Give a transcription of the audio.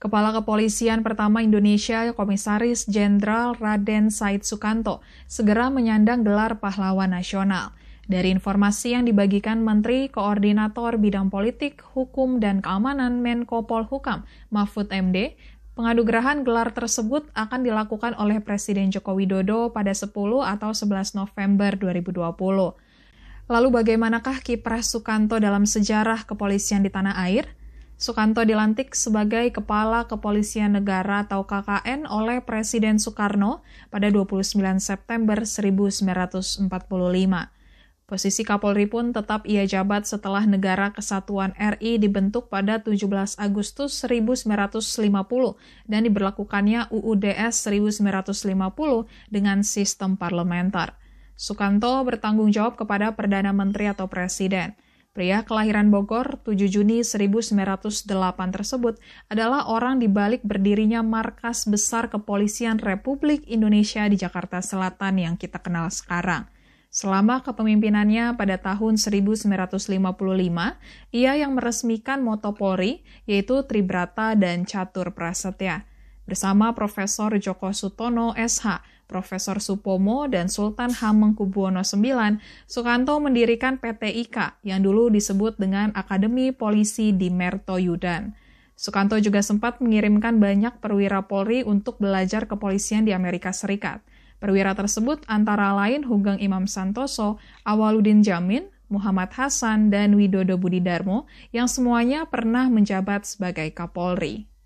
Kepala Kepolisian Pertama Indonesia Komisaris Jenderal Raden Said Sukanto segera menyandang gelar pahlawan nasional. Dari informasi yang dibagikan Menteri Koordinator Bidang Politik, Hukum, dan Keamanan Menko Polhukam Mahfud MD, pengadugrahan gelar tersebut akan dilakukan oleh Presiden Joko Widodo pada 10 atau 11 November 2020. Lalu bagaimanakah kiprah Sukanto dalam sejarah kepolisian di tanah air? Sukanto dilantik sebagai Kepala Kepolisian Negara atau KKN oleh Presiden Soekarno pada 29 September 1945. Posisi Kapolri pun tetap ia jabat setelah Negara Kesatuan RI dibentuk pada 17 Agustus 1950 dan diberlakukannya UUDS 1950 dengan sistem parlementer. Sukanto bertanggung jawab kepada Perdana Menteri atau Presiden. Pria kelahiran Bogor 7 Juni 1908 tersebut adalah orang di balik berdirinya markas besar kepolisian Republik Indonesia di Jakarta Selatan yang kita kenal sekarang. Selama kepemimpinannya pada tahun 1955, ia yang meresmikan moto yaitu Tribrata dan Catur Prasetya bersama Profesor Joko Sutono SH, Profesor Supomo, dan Sultan Hamengkubuwono IX, Sukanto mendirikan PT IKA yang dulu disebut dengan Akademi Polisi di Merto Yudan. Sukanto juga sempat mengirimkan banyak perwira Polri untuk belajar kepolisian di Amerika Serikat. Perwira tersebut antara lain Hugeng Imam Santoso, Awaludin Jamin, Muhammad Hasan, dan Widodo Budidarmo yang semuanya pernah menjabat sebagai Kapolri.